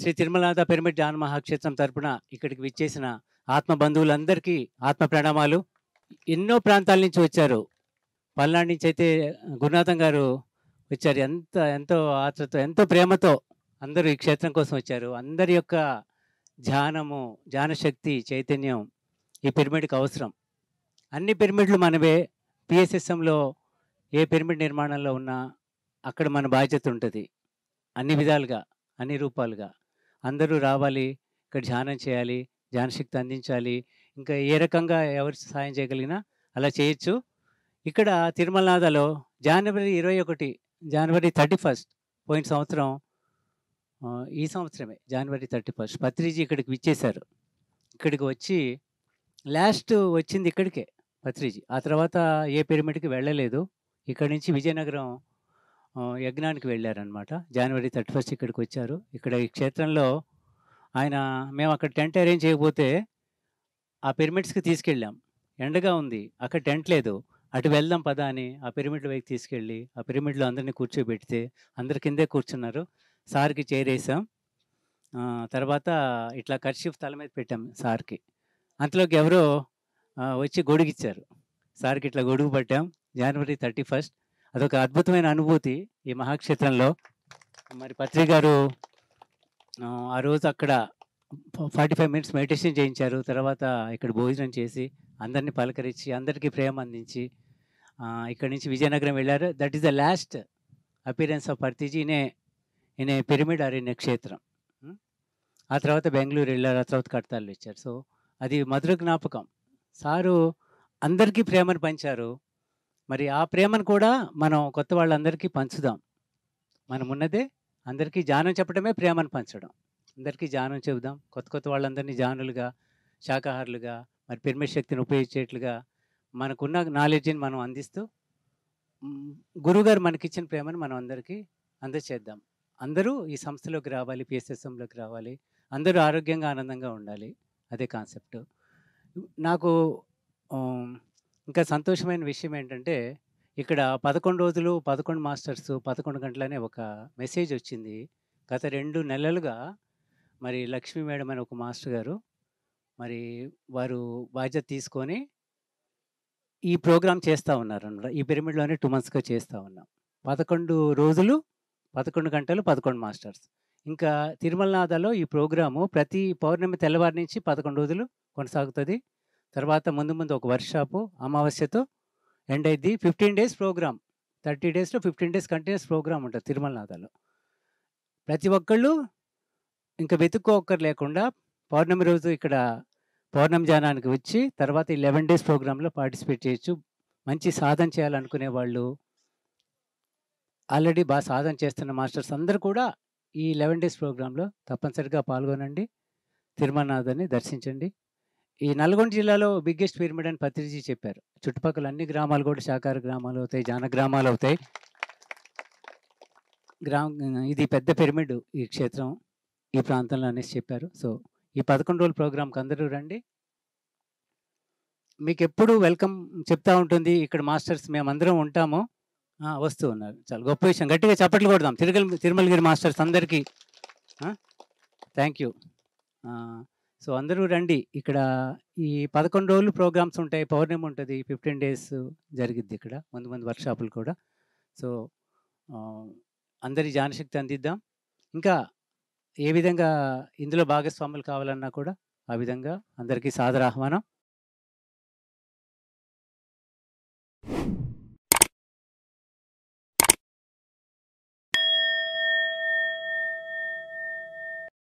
Shri Tirumalanatha pyramid ధ్యాన మహాక్షేత్రం తరపున ఇక్కడికి విచ్చేసిన ఆత్మ బంధువులందరికీ ఆత్మ ప్రణామాలు ఎన్నో ప్రాంతాల నుంచి వచ్చారు పల్నాడు నుంచి అయితే గురునాథం గారు వచ్చారు ఎంత ఎంతో ఆత్రతో ఎంతో ప్రేమతో అందరూ ఈ క్షేత్రం కోసం వచ్చారు అందరి యొక్క ధ్యానము ధ్యానశక్తి చైతన్యం ఈ పిరమిడ్కి అవసరం అన్ని పిరమిడ్లు మనమే పిఎస్ఎస్ఎంలో ఏ పిరమిడ్ నిర్మాణంలో ఉన్నా అక్కడ మన బాధ్యత ఉంటుంది అన్ని విధాలుగా అన్ని రూపాలుగా అందరూ రావాలి ఇక్కడ ధ్యానం చేయాలి ధ్యానశక్తి అందించాలి ఇంకా ఏ రకంగా ఎవరు సహాయం చేయగలిగినా అలా చేయొచ్చు ఇక్కడ తిరుమలనాథలో జనవరి ఇరవై ఒకటి జనవరి థర్టీ ఫస్ట్ పోయిన సంవత్సరం ఈ సంవత్సరమే జనవరి థర్టీ ఫస్ట్ పత్రిజీ ఇక్కడికి విచ్చేశారు ఇక్కడికి వచ్చి లాస్ట్ వచ్చింది ఇక్కడికే పత్రిజీ ఆ తర్వాత ఏ పిరమిడ్కి వెళ్ళలేదు ఇక్కడి నుంచి విజయనగరం యజ్ఞానికి వెళ్ళారనమాట జనవరి థర్టీ ఫస్ట్ ఇక్కడికి వచ్చారు ఇక్కడ ఈ క్షేత్రంలో ఆయన మేము అక్కడ టెంట్ అరేంజ్ చేయకపోతే ఆ పిరమిడ్స్కి తీసుకెళ్ళాం ఎండగా ఉంది అక్కడ టెంట్ లేదు అటు వెళ్దాం పదా అని ఆ పిరమిడ్ వైపు తీసుకెళ్ళి ఆ పిరమిడ్లో అందరినీ కూర్చోబెడితే అందరి కిందే కూర్చున్నారు సార్కి చేరేసాం తర్వాత ఇట్లా కర్షిఫ్ తల మీద పెట్టాం సార్కి అంతలోకి ఎవరో వచ్చి గొడుగు ఇచ్చారు సార్కి ఇట్లా గొడుగు పట్టాం జనవరి థర్టీ ఫస్ట్ అదొక అద్భుతమైన అనుభూతి ఈ మహాక్షేత్రంలో మరి పత్రిక గారు ఆ రోజు అక్కడ ఫార్టీ ఫైవ్ మినిట్స్ మెడిటేషన్ చేయించారు తర్వాత ఇక్కడ భోజనం చేసి అందరినీ పలకరించి అందరికీ ప్రేమ అందించి ఇక్కడ నుంచి విజయనగరం వెళ్ళారు that is the last appearance of Parthiji ఇనే ఇనే పిరమిడ్ అరణ్యక్షేత్రం క్షేత్రం ఆ తర్వాత బెంగళూరు వెళ్ళారు ఆ తర్వాత కడతాళ్ళు ఇచ్చారు సో అది మధుర జ్ఞాపకం సారు అందరికీ ప్రేమను పంచారు మరి ఆ ప్రేమను కూడా మనం కొత్త వాళ్ళందరికీ పంచుదాం మనం ఉన్నదే అందరికీ జానం చెప్పడమే ప్రేమను పంచడం అందరికీ జానం చెబుదాం కొత్త కొత్త వాళ్ళందరినీ జానులుగా శాకాహారులుగా మరి పిరమిడ్ శక్తిని ఉపయోగించేట్లుగా మనకున్న నాలెడ్జ్ని మనం అందిస్తూ గురువుగారు మనకిచ్చిన ప్రేమను మనం అందరికీ అందచేద్దాం అందరూ ఈ సంస్థలోకి రావాలి పిఎస్ఎస్ఎంలోకి రావాలి అందరూ ఆరోగ్యంగా ఆనందంగా ఉండాలి అదే కాన్సెప్ట్ నాకు ఇంకా సంతోషమైన విషయం ఏంటంటే ఇక్కడ పదకొండు రోజులు పదకొండు మాస్టర్స్ పదకొండు గంటలనే ఒక మెసేజ్ వచ్చింది గత రెండు నెలలుగా మరి లక్ష్మీ మేడం అని ఒక మాస్టర్ గారు మరి వారు బాధ్యత తీసుకొని ఈ ప్రోగ్రామ్ చేస్తూ ఉన్నారు అనమాట ఈ పిరమిడ్లోనే టూ మంత్స్గా చేస్తూ ఉన్నాం పదకొండు రోజులు పదకొండు గంటలు పదకొండు మాస్టర్స్ ఇంకా తిరుమలనాథలో ఈ ప్రోగ్రాము ప్రతి పౌర్ణమి తెల్లవారి నుంచి పదకొండు రోజులు కొనసాగుతుంది తర్వాత ముందు ముందు ఒక వర్క్షాపు అమావాస్యతో ఎండ్ అయింది ఫిఫ్టీన్ డేస్ ప్రోగ్రామ్ థర్టీ డేస్లో ఫిఫ్టీన్ డేస్ కంటిన్యూస్ ప్రోగ్రామ్ ఉంటుంది తిరుమలనాథలో ప్రతి ఒక్కళ్ళు ఇంకా ఒక్కరు లేకుండా పౌర్ణమి రోజు ఇక్కడ పౌర్ణమి జానానికి వచ్చి తర్వాత ఈ లెవెన్ డేస్ ప్రోగ్రాంలో పార్టిసిపేట్ చేయొచ్చు మంచి సాధన చేయాలనుకునే వాళ్ళు ఆల్రెడీ బాగా సాధన చేస్తున్న మాస్టర్స్ అందరూ కూడా ఈ లెవెన్ డేస్ ప్రోగ్రాంలో తప్పనిసరిగా పాల్గొనండి తిరుమలనాథాన్ని దర్శించండి ఈ నల్గొండ జిల్లాలో బిగ్గెస్ట్ పిరమిడ్ అని పత్రిజీ చెప్పారు చుట్టుపక్కల అన్ని గ్రామాలు కూడా సహకార గ్రామాలు అవుతాయి జాన గ్రామాలు అవుతాయి గ్రామ ఇది పెద్ద పిరమిడ్ ఈ క్షేత్రం ఈ ప్రాంతంలో అనేసి చెప్పారు సో ఈ పదకొండు రోజుల ప్రోగ్రాంకి అందరూ రండి మీకు ఎప్పుడు వెల్కమ్ చెప్తా ఉంటుంది ఇక్కడ మాస్టర్స్ మేమందరం ఉంటాము వస్తూ ఉన్నారు చాలా గొప్ప విషయం గట్టిగా చప్పట్లు కొడదాం తిరుగల తిరుమలగిరి మాస్టర్స్ అందరికీ థ్యాంక్ యూ సో అందరూ రండి ఇక్కడ ఈ పదకొండు రోజులు ప్రోగ్రామ్స్ ఉంటాయి పౌర్ణమి ఉంటుంది ఫిఫ్టీన్ డేస్ జరిగిద్ది ఇక్కడ ముందు మంది వర్క్షాపులు కూడా సో అందరి జానశక్తి అందిద్దాం ఇంకా ఏ విధంగా ఇందులో భాగస్వాములు కావాలన్నా కూడా ఆ విధంగా అందరికీ సాదర ఆహ్వానం